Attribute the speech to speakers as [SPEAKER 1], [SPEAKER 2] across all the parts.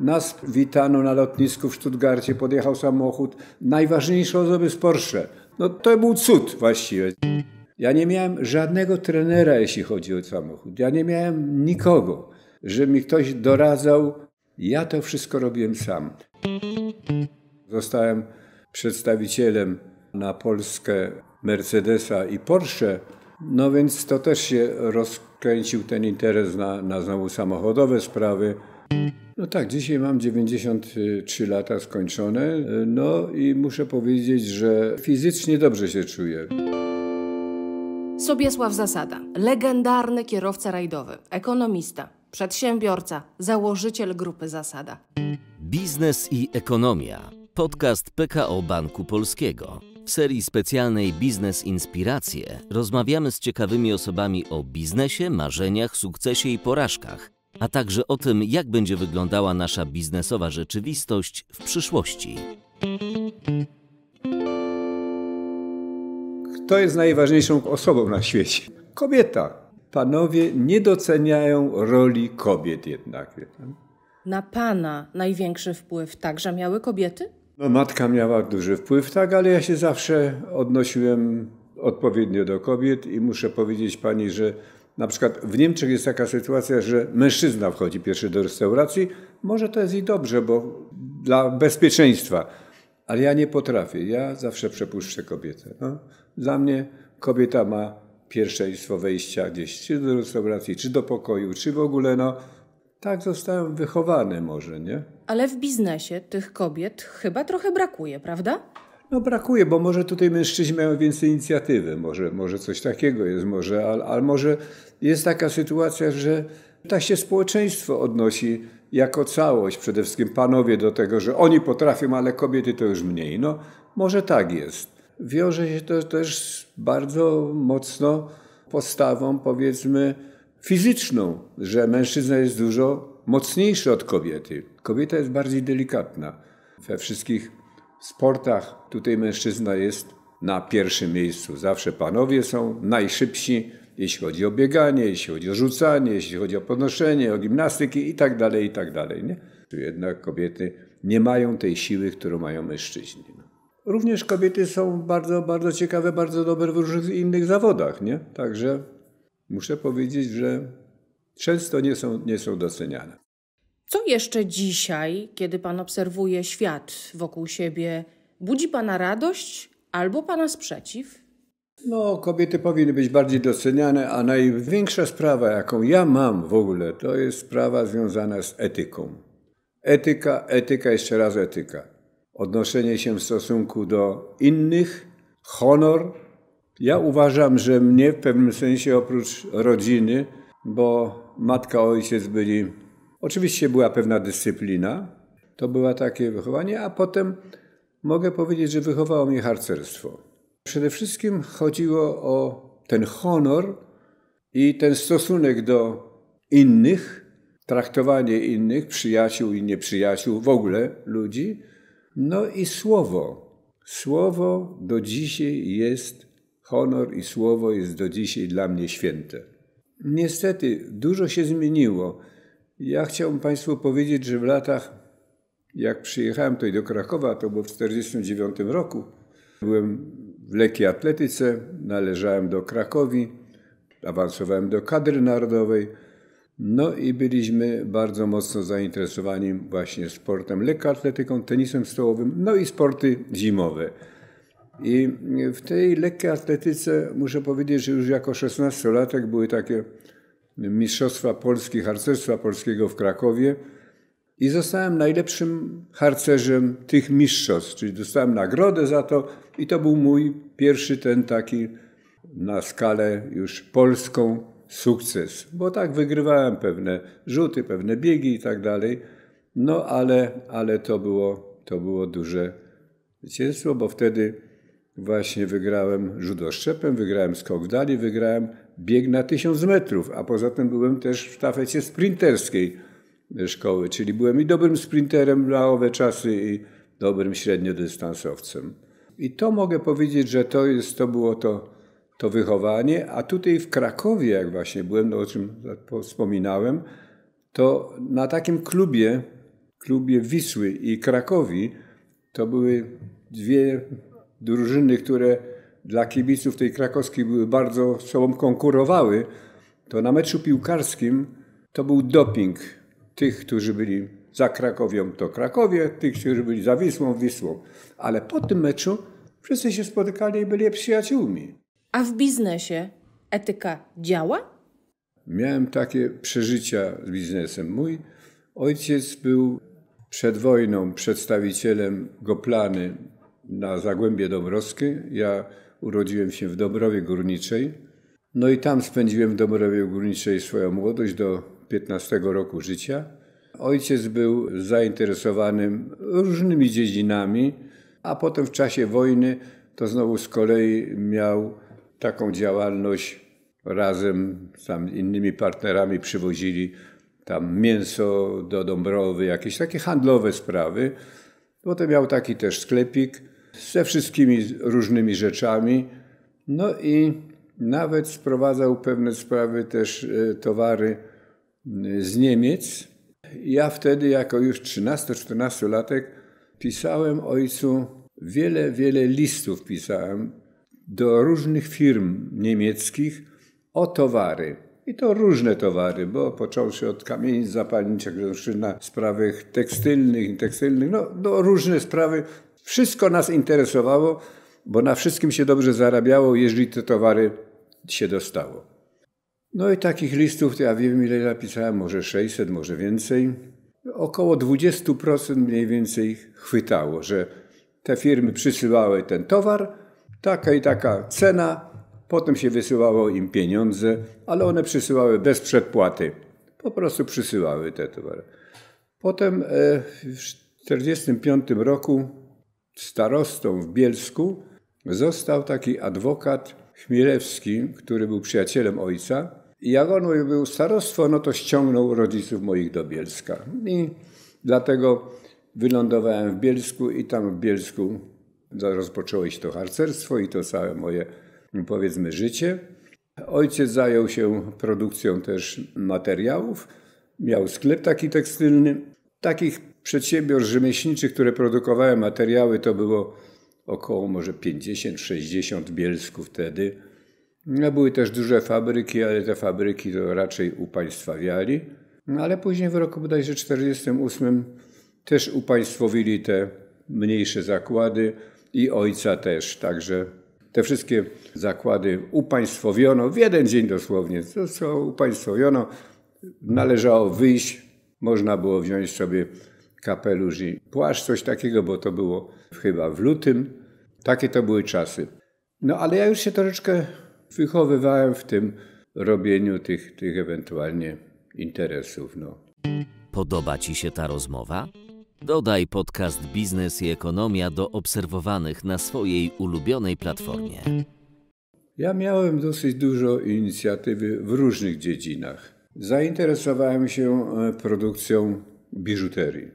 [SPEAKER 1] Nas witano na lotnisku w Stuttgarcie, podjechał samochód. Najważniejsze osoby z Porsche. No to był cud właściwie. Ja nie miałem żadnego trenera, jeśli chodzi o samochód. Ja nie miałem nikogo, że mi ktoś doradzał. Ja to wszystko robiłem sam. Zostałem przedstawicielem na Polskę Mercedesa i Porsche no więc to też się rozkręcił ten interes na, na znowu samochodowe sprawy. No tak, dzisiaj mam 93 lata skończone, no i muszę powiedzieć, że fizycznie dobrze się czuję.
[SPEAKER 2] Sobiesław Zasada, legendarny kierowca rajdowy, ekonomista, przedsiębiorca, założyciel grupy Zasada.
[SPEAKER 1] Biznes i ekonomia. Podcast PKO Banku Polskiego. W serii specjalnej Biznes Inspiracje rozmawiamy z ciekawymi osobami o biznesie, marzeniach, sukcesie i porażkach, a także o tym, jak będzie wyglądała nasza biznesowa rzeczywistość w przyszłości. Kto jest najważniejszą osobą na świecie? Kobieta. Panowie nie doceniają roli kobiet jednak.
[SPEAKER 2] Na pana największy wpływ także miały kobiety?
[SPEAKER 1] No, matka miała duży wpływ, tak, ale ja się zawsze odnosiłem odpowiednio do kobiet i muszę powiedzieć pani, że na przykład w Niemczech jest taka sytuacja, że mężczyzna wchodzi pierwszy do restauracji. Może to jest i dobrze, bo dla bezpieczeństwa. Ale ja nie potrafię. Ja zawsze przepuszczę kobietę. No. Dla mnie kobieta ma pierwszeństwo wejścia gdzieś, czy do restauracji, czy do pokoju, czy w ogóle, no tak zostałem wychowany może, nie?
[SPEAKER 2] ale w biznesie tych kobiet chyba trochę brakuje, prawda?
[SPEAKER 1] No brakuje, bo może tutaj mężczyźni mają więcej inicjatywy, może, może coś takiego jest, może, ale, ale może jest taka sytuacja, że tak się społeczeństwo odnosi jako całość, przede wszystkim panowie do tego, że oni potrafią, ale kobiety to już mniej. No może tak jest. Wiąże się to też bardzo mocno postawą, powiedzmy, fizyczną, że mężczyzna jest dużo mocniejszy od kobiety. Kobieta jest bardziej delikatna. We wszystkich sportach tutaj mężczyzna jest na pierwszym miejscu. Zawsze panowie są najszybsi, jeśli chodzi o bieganie, jeśli chodzi o rzucanie, jeśli chodzi o podnoszenie, o gimnastyki itd. i tak dalej. Tak jednak kobiety nie mają tej siły, którą mają mężczyźni. No. Również kobiety są bardzo, bardzo ciekawe, bardzo dobre w różnych innych zawodach. Nie? Także muszę powiedzieć, że często nie są, nie są doceniane.
[SPEAKER 2] Co jeszcze dzisiaj, kiedy Pan obserwuje świat wokół siebie, budzi Pana radość albo Pana sprzeciw?
[SPEAKER 1] No, kobiety powinny być bardziej doceniane, a największa sprawa, jaką ja mam w ogóle, to jest sprawa związana z etyką. Etyka, etyka, jeszcze raz etyka. Odnoszenie się w stosunku do innych, honor. Ja uważam, że mnie w pewnym sensie oprócz rodziny, bo matka, ojciec byli. Oczywiście była pewna dyscyplina, to było takie wychowanie, a potem mogę powiedzieć, że wychowało mnie harcerstwo. Przede wszystkim chodziło o ten honor i ten stosunek do innych, traktowanie innych, przyjaciół i nieprzyjaciół, w ogóle ludzi. No i słowo. Słowo do dzisiaj jest honor i słowo jest do dzisiaj dla mnie święte. Niestety dużo się zmieniło. Ja chciałbym Państwu powiedzieć, że w latach, jak przyjechałem tutaj do Krakowa, to było w 1949 roku, byłem w lekkiej atletyce, należałem do Krakowi, awansowałem do kadry narodowej. No i byliśmy bardzo mocno zainteresowani właśnie sportem lekkoatletyką, tenisem stołowym, no i sporty zimowe. I w tej lekkiej atletyce muszę powiedzieć, że już jako 16-latek były takie Mistrzostwa Polski Harcerstwa Polskiego w Krakowie i zostałem najlepszym harcerzem tych mistrzostw, czyli dostałem nagrodę za to i to był mój pierwszy ten taki na skalę już polską sukces, bo tak wygrywałem pewne rzuty, pewne biegi i tak dalej, no ale, ale to, było, to było duże zwycięstwo, bo wtedy właśnie wygrałem judoszczepem, wygrałem skok w dali, wygrałem bieg na 1000 metrów, a poza tym byłem też w tafecie sprinterskiej szkoły, czyli byłem i dobrym sprinterem na owe czasy i dobrym średniodystansowcem. I to mogę powiedzieć, że to, jest, to było to, to wychowanie, a tutaj w Krakowie, jak właśnie byłem, no o czym wspominałem, to na takim klubie, klubie Wisły i Krakowi, to były dwie drużyny, które dla kibiców tej krakowskiej były bardzo z sobą konkurowały, to na meczu piłkarskim to był doping tych, którzy byli za Krakowią, to Krakowie, tych, którzy byli za Wisłą, Wisłą. Ale po tym meczu wszyscy się spotykali i byli przyjaciółmi.
[SPEAKER 2] A w biznesie etyka działa?
[SPEAKER 1] Miałem takie przeżycia z biznesem. Mój ojciec był przed wojną przedstawicielem Goplany na Zagłębie Dąbrowskie. Ja urodziłem się w Dąbrowie Górniczej. No i tam spędziłem w Dąbrowie Górniczej swoją młodość do 15 roku życia. Ojciec był zainteresowanym różnymi dziedzinami, a potem w czasie wojny to znowu z kolei miał taką działalność. Razem z innymi partnerami przywozili tam mięso do Dąbrowy, jakieś takie handlowe sprawy. Potem miał taki też sklepik ze wszystkimi różnymi rzeczami. No i nawet sprowadzał pewne sprawy, też e, towary e, z Niemiec. Ja wtedy, jako już 13-14 latek, pisałem ojcu wiele, wiele listów pisałem do różnych firm niemieckich o towary. I to różne towary, bo począwszy od kamieni zapalniczych, na sprawy tekstylnych, tekstylnych, no, no różne sprawy, wszystko nas interesowało, bo na wszystkim się dobrze zarabiało, jeżeli te towary się dostało. No i takich listów, ja wiem ile napisałem, może 600, może więcej. Około 20% mniej więcej chwytało, że te firmy przysyłały ten towar, taka i taka cena, potem się wysyłało im pieniądze, ale one przysyłały bez przedpłaty. Po prostu przysyłały te towary. Potem e, w 1945 roku starostą w Bielsku został taki adwokat Chmielewski, który był przyjacielem ojca. I jak on był starostwo, no to ściągnął rodziców moich do Bielska. I dlatego wylądowałem w Bielsku i tam w Bielsku rozpoczęło się to harcerstwo i to całe moje, powiedzmy, życie. Ojciec zajął się produkcją też materiałów. Miał sklep taki tekstylny. Takich przedsiębiorstw rzemieślniczych, które produkowały materiały, to było około może 50-60 bielsku wtedy. No, były też duże fabryki, ale te fabryki to raczej upaństwawiali. No, ale później w roku bodajże 48 też upaństwowili te mniejsze zakłady i ojca też. Także te wszystkie zakłady upaństwowiono w jeden dzień dosłownie. To co upaństwowiono, należało wyjść, można było wziąć sobie kapelusz i płaszcz, coś takiego, bo to było chyba w lutym. Takie to były czasy. No ale ja już się troszeczkę wychowywałem w tym robieniu tych, tych ewentualnie interesów. No. Podoba Ci się ta rozmowa? Dodaj podcast Biznes i Ekonomia do obserwowanych na swojej ulubionej platformie. Ja miałem dosyć dużo inicjatywy w różnych dziedzinach. Zainteresowałem się e, produkcją biżuterii.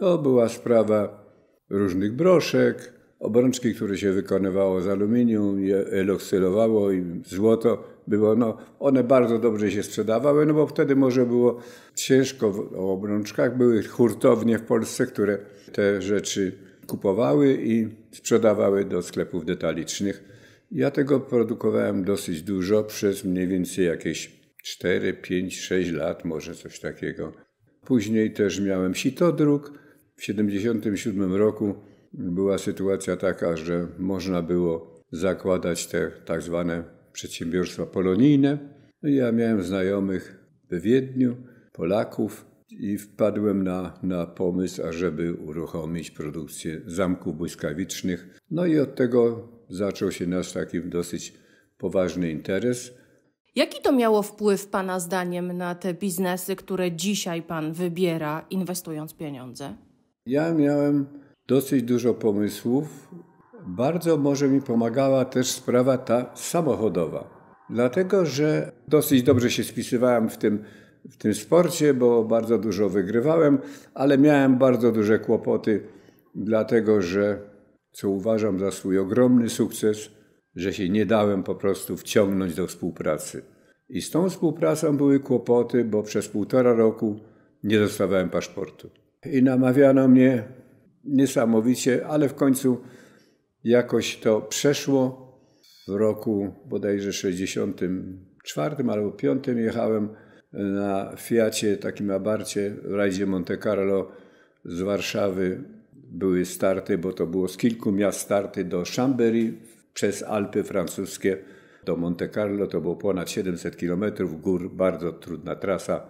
[SPEAKER 1] To była sprawa różnych broszek, obrączki, które się wykonywało z aluminium, je eloksylowało i złoto było. No, one bardzo dobrze się sprzedawały, no bo wtedy może było ciężko o obrączkach. Były hurtownie w Polsce, które te rzeczy kupowały i sprzedawały do sklepów detalicznych. Ja tego produkowałem dosyć dużo, przez mniej więcej jakieś 4, 5, 6 lat, może coś takiego. Później też miałem sitodruk, w 1977 roku była sytuacja taka, że można było zakładać te tak zwane przedsiębiorstwa polonijne. No ja miałem znajomych w Wiedniu, Polaków, i wpadłem na, na pomysł, ażeby uruchomić produkcję zamków błyskawicznych. No i od tego zaczął się nasz taki dosyć poważny interes.
[SPEAKER 2] Jaki to miało wpływ Pana zdaniem na te biznesy, które dzisiaj Pan wybiera, inwestując pieniądze?
[SPEAKER 1] Ja miałem dosyć dużo pomysłów. Bardzo może mi pomagała też sprawa ta samochodowa. Dlatego, że dosyć dobrze się spisywałem w tym, w tym sporcie, bo bardzo dużo wygrywałem, ale miałem bardzo duże kłopoty, dlatego że, co uważam za swój ogromny sukces, że się nie dałem po prostu wciągnąć do współpracy. I z tą współpracą były kłopoty, bo przez półtora roku nie dostawałem paszportu i namawiano mnie niesamowicie, ale w końcu jakoś to przeszło. W roku bodajże 64 albo 5 jechałem na Fiacie, takim abarcie w rajdzie Monte Carlo z Warszawy. Były starty, bo to było z kilku miast starty do Chambéry przez Alpy francuskie do Monte Carlo. To było ponad 700 km gór, bardzo trudna trasa.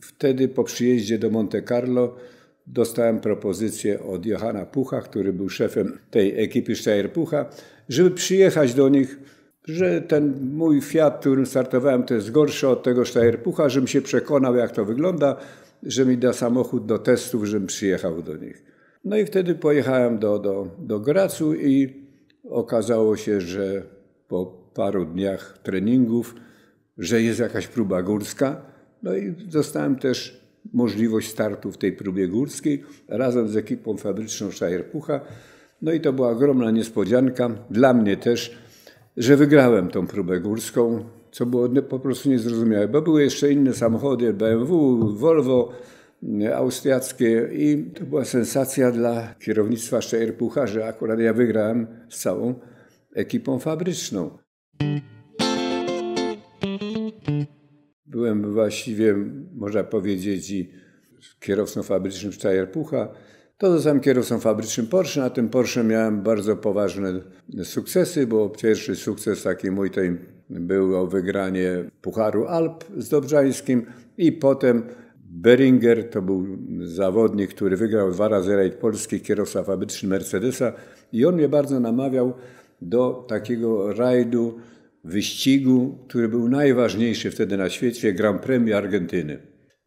[SPEAKER 1] Wtedy po przyjeździe do Monte Carlo dostałem propozycję od Johana Pucha, który był szefem tej ekipy Steyr-Pucha, żeby przyjechać do nich, że ten mój Fiat, którym startowałem, to jest gorszy od tego Steyr-Pucha, żebym się przekonał, jak to wygląda, że mi da samochód do testów, żebym przyjechał do nich. No i wtedy pojechałem do, do, do Gracu i okazało się, że po paru dniach treningów, że jest jakaś próba górska. No i zostałem też możliwość startu w tej próbie górskiej razem z ekipą fabryczną Szajerpucha. No i to była ogromna niespodzianka dla mnie też, że wygrałem tą próbę górską, co było po prostu niezrozumiałe, bo były jeszcze inne samochody, BMW, Volvo y, austriackie i to była sensacja dla kierownictwa Szajerpucha, że akurat ja wygrałem z całą ekipą fabryczną byłem właściwie, można powiedzieć, i kierowcą fabrycznym Steyr-Pucha, to zostałem kierowcą fabrycznym Porsche. Na tym Porsche miałem bardzo poważne sukcesy, bo pierwszy sukces taki mój to był o wygranie Pucharu Alp z Dobrzańskim i potem Beringer to był zawodnik, który wygrał dwa razy rajd polski, kierowca fabryczny Mercedesa i on mnie bardzo namawiał do takiego rajdu wyścigu, który był najważniejszy wtedy na świecie, Grand Prix Argentyny.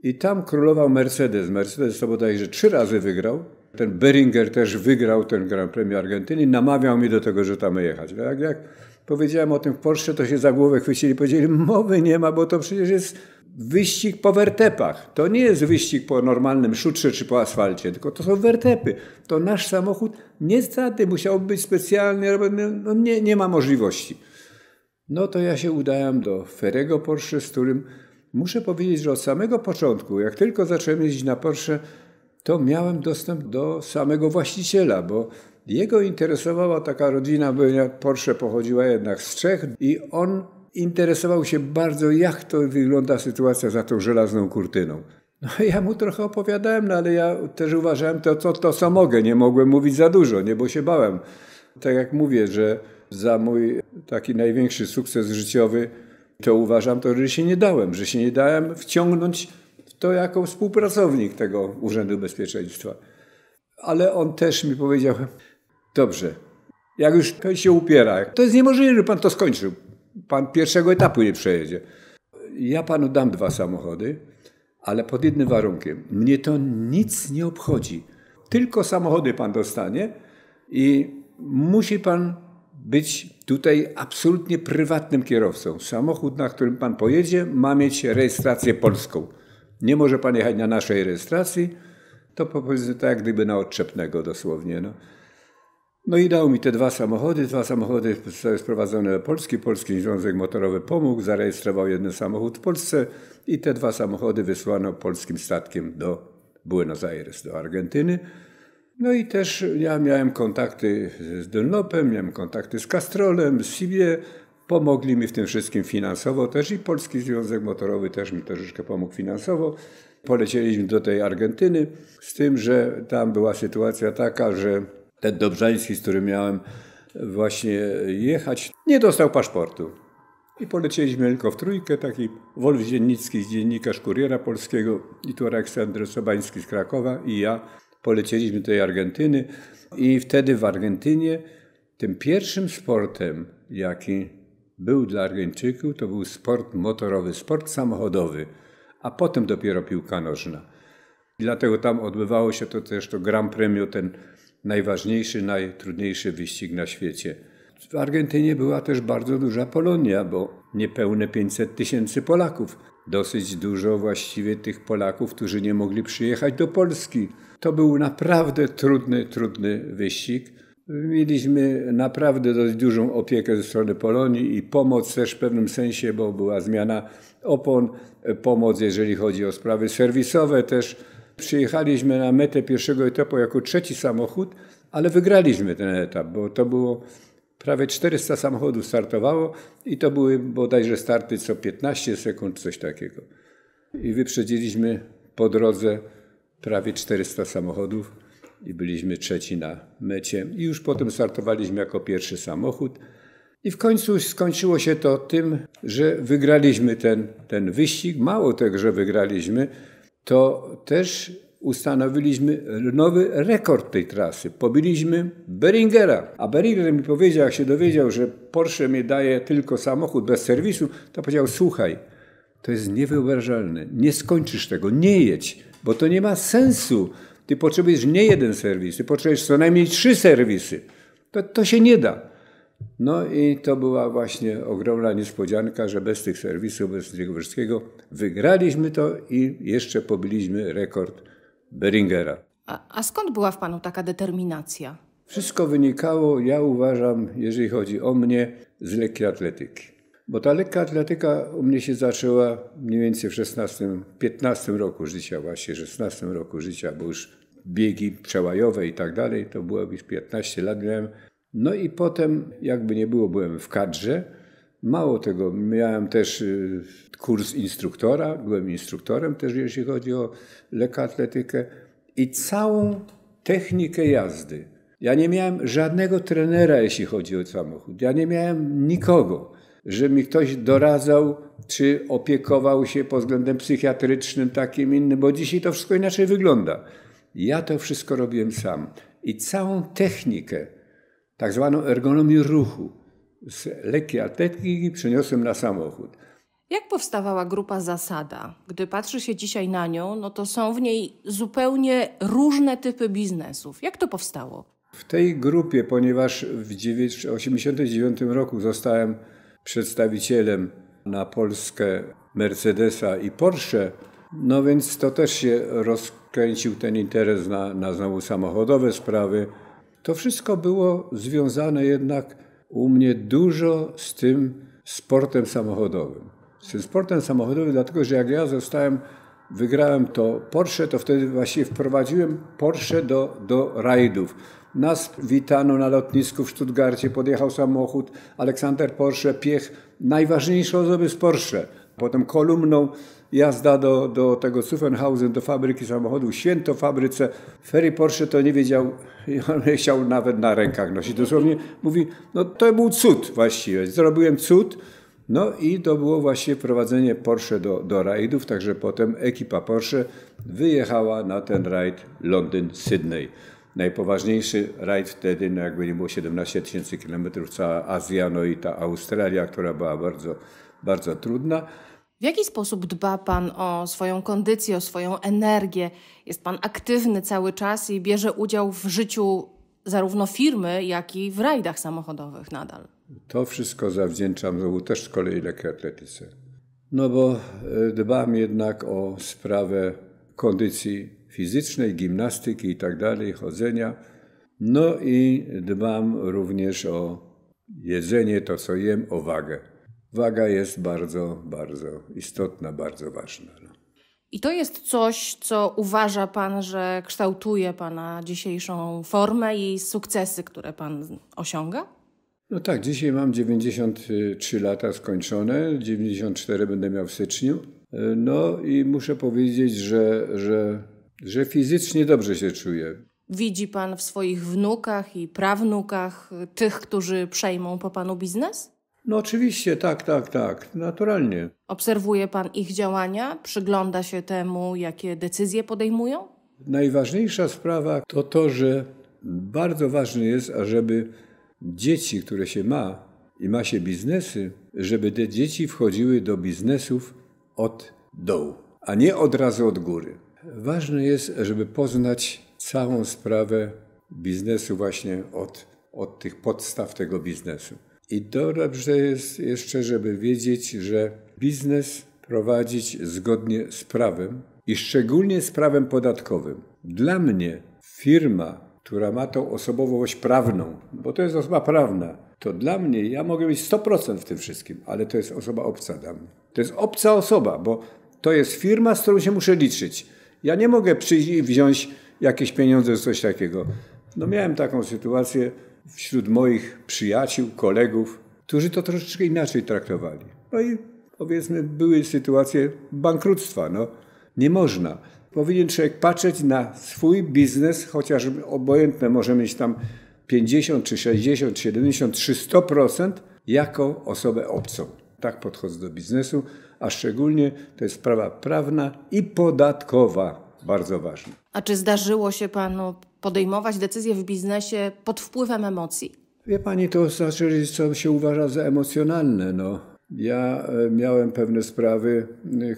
[SPEAKER 1] I tam królował Mercedes. Mercedes to bodajże trzy razy wygrał. Ten Beringer też wygrał ten Grand Prix Argentyny. Namawiał mnie do tego, że tam jechać. Jak, jak powiedziałem o tym w Polsce, to się za głowę chwycili. Powiedzieli, mowy nie ma, bo to przecież jest wyścig po wertepach. To nie jest wyścig po normalnym szutrze czy po asfalcie, tylko to są wertepy. To nasz samochód niestety musiał być specjalny, no nie, nie ma możliwości. No to ja się udałem do Ferrego Porsche, z którym muszę powiedzieć, że od samego początku, jak tylko zacząłem jeździć na Porsche, to miałem dostęp do samego właściciela, bo jego interesowała taka rodzina, bo Porsche pochodziła jednak z Czech i on interesował się bardzo, jak to wygląda sytuacja za tą żelazną kurtyną. No ja mu trochę opowiadałem, no ale ja też uważałem to, to, to co mogę, nie mogłem mówić za dużo, nie, bo się bałem. Tak jak mówię, że za mój taki największy sukces życiowy, to uważam to, że się nie dałem, że się nie dałem wciągnąć w to jako współpracownik tego Urzędu Bezpieczeństwa. Ale on też mi powiedział, dobrze, jak już pan się upiera, to jest niemożliwe, że pan to skończył. Pan pierwszego etapu nie przejedzie. Ja panu dam dwa samochody, ale pod jednym warunkiem. Mnie to nic nie obchodzi. Tylko samochody pan dostanie i musi pan być tutaj absolutnie prywatnym kierowcą. Samochód, na którym pan pojedzie, ma mieć rejestrację polską. Nie może pan jechać na naszej rejestracji, to powiedzmy tak, jak gdyby na odczepnego dosłownie. No. no i dał mi te dwa samochody. Dwa samochody zostały sprowadzone do Polski. Polski Związek Motorowy pomógł, zarejestrował jeden samochód w Polsce i te dwa samochody wysłano polskim statkiem do Buenos Aires, do Argentyny. No i też ja miałem kontakty z Dunlopem, miałem kontakty z Castrolem, z Sibie. Pomogli mi w tym wszystkim finansowo też i Polski Związek Motorowy też mi troszeczkę pomógł finansowo. Polecieliśmy do tej Argentyny, z tym, że tam była sytuacja taka, że ten Dobrzański, z którym miałem właśnie jechać, nie dostał paszportu. I polecieliśmy tylko w trójkę, taki Wolf Dziennicki z Dziennikarz Kuriera Polskiego i tu Aleksander Sobański z Krakowa i ja polecieliśmy do tej Argentyny i wtedy w Argentynie tym pierwszym sportem, jaki był dla Argentyńczyków to był sport motorowy, sport samochodowy, a potem dopiero piłka nożna. Dlatego tam odbywało się to też to Grand Premio, ten najważniejszy, najtrudniejszy wyścig na świecie. W Argentynie była też bardzo duża Polonia, bo niepełne 500 tysięcy Polaków dosyć dużo właściwie tych Polaków, którzy nie mogli przyjechać do Polski. To był naprawdę trudny, trudny wyścig. Mieliśmy naprawdę dość dużą opiekę ze strony Polonii i pomoc też w pewnym sensie, bo była zmiana opon, pomoc jeżeli chodzi o sprawy serwisowe też. Przyjechaliśmy na metę pierwszego etapu jako trzeci samochód, ale wygraliśmy ten etap, bo to było prawie 400 samochodów startowało i to były bodajże starty co 15 sekund, coś takiego. I wyprzedziliśmy po drodze prawie 400 samochodów i byliśmy trzeci na mecie. I już potem startowaliśmy jako pierwszy samochód. I w końcu skończyło się to tym, że wygraliśmy ten, ten wyścig. Mało tego, że wygraliśmy, to też ustanowiliśmy nowy rekord tej trasy. Pobiliśmy Beringera. A Beringer mi powiedział, jak się dowiedział, że Porsche mi daje tylko samochód bez serwisu, to powiedział, słuchaj, to jest niewyobrażalne, nie skończysz tego, nie jedź, bo to nie ma sensu. Ty potrzebujesz nie jeden serwis, ty potrzebujesz co najmniej trzy serwisy. To, to się nie da. No i to była właśnie ogromna niespodzianka, że bez tych serwisów, bez tego wszystkiego wygraliśmy to i jeszcze pobiliśmy rekord Beringera. A,
[SPEAKER 2] a skąd była w panu taka determinacja?
[SPEAKER 1] Wszystko wynikało, ja uważam, jeżeli chodzi o mnie, z lekkiej atletyki. Bo ta lekka atletyka u mnie się zaczęła mniej więcej w 16, 15 roku życia, właśnie 16 roku życia, bo już biegi przełajowe i tak dalej, to było już 15 lat miałem. No i potem, jakby nie było, byłem w kadrze Mało tego, miałem też y, kurs instruktora, byłem instruktorem też, jeśli chodzi o lekkoatletykę i całą technikę jazdy. Ja nie miałem żadnego trenera, jeśli chodzi o samochód. Ja nie miałem nikogo, że mi ktoś doradzał, czy opiekował się pod względem psychiatrycznym, takim innym, bo dzisiaj to wszystko inaczej wygląda. Ja to wszystko robiłem sam. I całą technikę, tak zwaną ergonomię ruchu, z lekkiej atletki i przeniosłem na samochód.
[SPEAKER 2] Jak powstawała grupa Zasada? Gdy patrzy się dzisiaj na nią, no to są w niej zupełnie różne typy biznesów. Jak to powstało?
[SPEAKER 1] W tej grupie, ponieważ w 1989 roku zostałem przedstawicielem na Polskę Mercedesa i Porsche, no więc to też się rozkręcił ten interes na, na znowu samochodowe sprawy. To wszystko było związane jednak u mnie dużo z tym sportem samochodowym. Z tym sportem samochodowym, dlatego że jak ja zostałem, wygrałem to Porsche, to wtedy właśnie wprowadziłem Porsche do, do rajdów. Nas witano na lotnisku w Stuttgarcie, podjechał samochód Aleksander Porsche, piech, najważniejsze osoby z Porsche. Potem kolumną jazda do, do tego Zuffenhausen, do fabryki samochodów, święto fabryce. Ferry Porsche to nie wiedział, nie chciał nawet na rękach nosić. Dosłownie mówi, no to był cud właściwie, zrobiłem cud. No i to było właśnie prowadzenie Porsche do, do rajdów, także potem ekipa Porsche wyjechała na ten rajd Londyn-Sydney. Najpoważniejszy rajd wtedy, no jakby nie było 17 tysięcy kilometrów, cała Azja, no i ta Australia, która była bardzo, bardzo trudna.
[SPEAKER 2] W jaki sposób dba Pan o swoją kondycję, o swoją energię? Jest Pan aktywny cały czas i bierze udział w życiu zarówno firmy, jak i w rajdach samochodowych nadal.
[SPEAKER 1] To wszystko zawdzięczam też z kolei lekkoatletyce. No bo e, dbam jednak o sprawę kondycji fizycznej, gimnastyki i tak dalej, chodzenia. No i dbam również o jedzenie, to co jem, o wagę waga jest bardzo, bardzo istotna, bardzo ważna. No.
[SPEAKER 2] I to jest coś, co uważa Pan, że kształtuje Pana dzisiejszą formę i sukcesy, które Pan osiąga?
[SPEAKER 1] No tak, dzisiaj mam 93 lata skończone, 94 będę miał w styczniu. No i muszę powiedzieć, że, że, że fizycznie dobrze się czuję.
[SPEAKER 2] Widzi Pan w swoich wnukach i prawnukach tych, którzy przejmą po Panu biznes?
[SPEAKER 1] No oczywiście, tak, tak, tak, naturalnie.
[SPEAKER 2] Obserwuje Pan ich działania? Przygląda się temu, jakie decyzje podejmują?
[SPEAKER 1] Najważniejsza sprawa to to, że bardzo ważne jest, ażeby dzieci, które się ma i ma się biznesy, żeby te dzieci wchodziły do biznesów od dołu, a nie od razu od góry. Ważne jest, żeby poznać całą sprawę biznesu właśnie od, od tych podstaw tego biznesu. I dobrze jest jeszcze, żeby wiedzieć, że biznes prowadzić zgodnie z prawem i szczególnie z prawem podatkowym. Dla mnie firma, która ma tą osobowość prawną, bo to jest osoba prawna, to dla mnie ja mogę mieć 100% w tym wszystkim, ale to jest osoba obca dla mnie. To jest obca osoba, bo to jest firma, z którą się muszę liczyć. Ja nie mogę przyjść i wziąć jakieś pieniądze z coś takiego. No miałem taką sytuację, wśród moich przyjaciół, kolegów, którzy to troszeczkę inaczej traktowali. No i powiedzmy, były sytuacje bankructwa. No, nie można. Powinien człowiek patrzeć na swój biznes, chociaż obojętne może mieć tam 50 czy 60, czy 70 czy 100%, jako osobę obcą. Tak podchodzę do biznesu, a szczególnie to jest sprawa prawna i podatkowa bardzo ważne.
[SPEAKER 2] A czy zdarzyło się panu podejmować decyzje w biznesie pod wpływem emocji?
[SPEAKER 1] Wie pani, to znaczy, co się uważa za emocjonalne. No. Ja e, miałem pewne sprawy,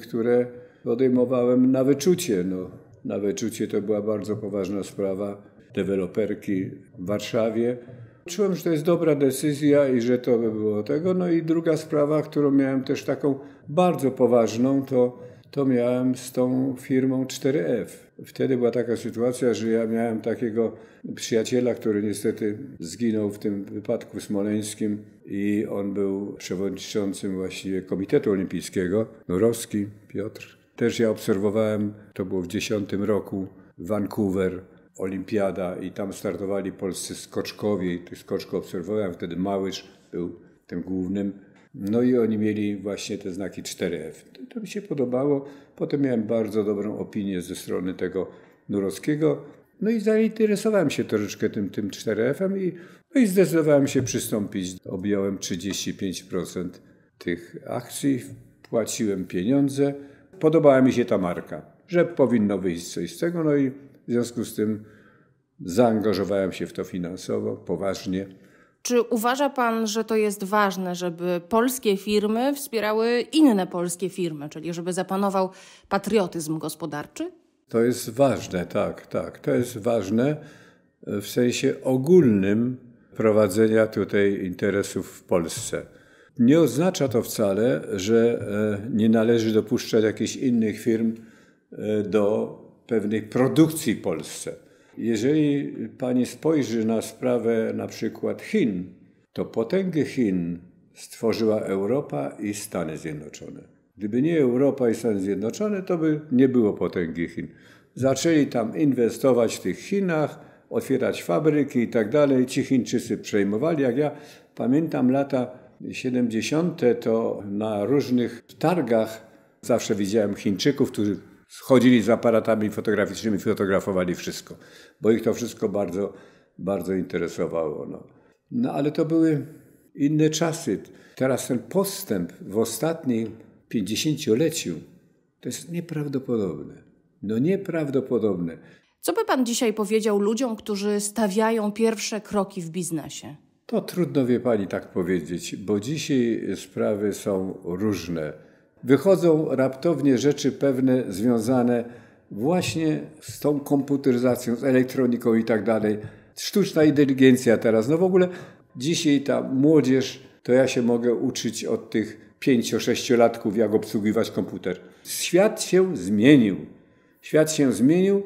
[SPEAKER 1] które podejmowałem na wyczucie. No. Na wyczucie to była bardzo poważna sprawa deweloperki w Warszawie. Czułem, że to jest dobra decyzja i że to by było tego. No i druga sprawa, którą miałem też taką bardzo poważną, to to miałem z tą firmą 4F. Wtedy była taka sytuacja, że ja miałem takiego przyjaciela, który niestety zginął w tym wypadku smoleńskim i on był przewodniczącym właściwie Komitetu Olimpijskiego, Nurowski Piotr. Też ja obserwowałem, to było w 2010 roku, Vancouver, olimpiada i tam startowali polscy skoczkowie. Tych skoczków obserwowałem, wtedy Małysz był tym głównym no i oni mieli właśnie te znaki 4F. To mi się podobało. Potem miałem bardzo dobrą opinię ze strony tego Nurowskiego. No i zainteresowałem się troszeczkę tym, tym 4F-em i, no i zdecydowałem się przystąpić. Objąłem 35% tych akcji, płaciłem pieniądze. Podobała mi się ta marka, że powinno wyjść coś z tego. No i w związku z tym zaangażowałem się w to finansowo, poważnie
[SPEAKER 2] czy uważa Pan, że to jest ważne, żeby polskie firmy wspierały inne polskie firmy, czyli żeby zapanował patriotyzm gospodarczy?
[SPEAKER 1] To jest ważne, tak, tak. To jest ważne w sensie ogólnym prowadzenia tutaj interesów w Polsce. Nie oznacza to wcale, że e, nie należy dopuszczać jakichś innych firm e, do pewnej produkcji w Polsce. Jeżeli pani spojrzy na sprawę na przykład Chin, to potęgę Chin stworzyła Europa i Stany Zjednoczone. Gdyby nie Europa i Stany Zjednoczone, to by nie było potęgi Chin. Zaczęli tam inwestować w tych Chinach, otwierać fabryki i tak dalej. Ci Chińczycy przejmowali. Jak ja pamiętam lata 70., to na różnych targach zawsze widziałem Chińczyków, którzy chodzili z aparatami fotograficznymi, fotografowali wszystko, bo ich to wszystko bardzo, bardzo interesowało. No, no ale to były inne czasy. Teraz ten postęp w ostatnim pięćdziesięcioleciu to jest nieprawdopodobne. No nieprawdopodobne.
[SPEAKER 2] Co by pan dzisiaj powiedział ludziom, którzy stawiają pierwsze kroki w biznesie?
[SPEAKER 1] To trudno wie pani tak powiedzieć, bo dzisiaj sprawy są różne wychodzą raptownie rzeczy pewne związane właśnie z tą komputeryzacją, z elektroniką i tak dalej. Sztuczna inteligencja teraz, no w ogóle dzisiaj ta młodzież, to ja się mogę uczyć od tych pięcio-sześciolatków, jak obsługiwać komputer. Świat się zmienił. Świat się zmienił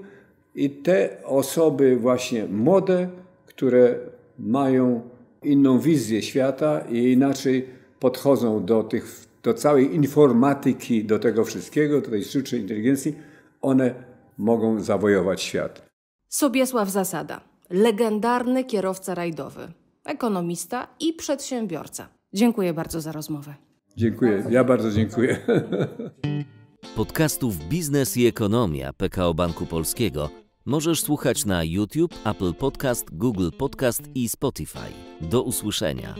[SPEAKER 1] i te osoby właśnie młode, które mają inną wizję świata i inaczej podchodzą do tych do całej informatyki, do tego wszystkiego, do tej sztucznej inteligencji, one mogą zawojować świat.
[SPEAKER 2] Sobiesław Zasada, legendarny kierowca rajdowy, ekonomista i przedsiębiorca. Dziękuję bardzo za rozmowę.
[SPEAKER 1] Dziękuję, ja bardzo dziękuję. Podcastów Biznes i Ekonomia PKO Banku Polskiego możesz słuchać na YouTube, Apple Podcast, Google Podcast i Spotify. Do usłyszenia.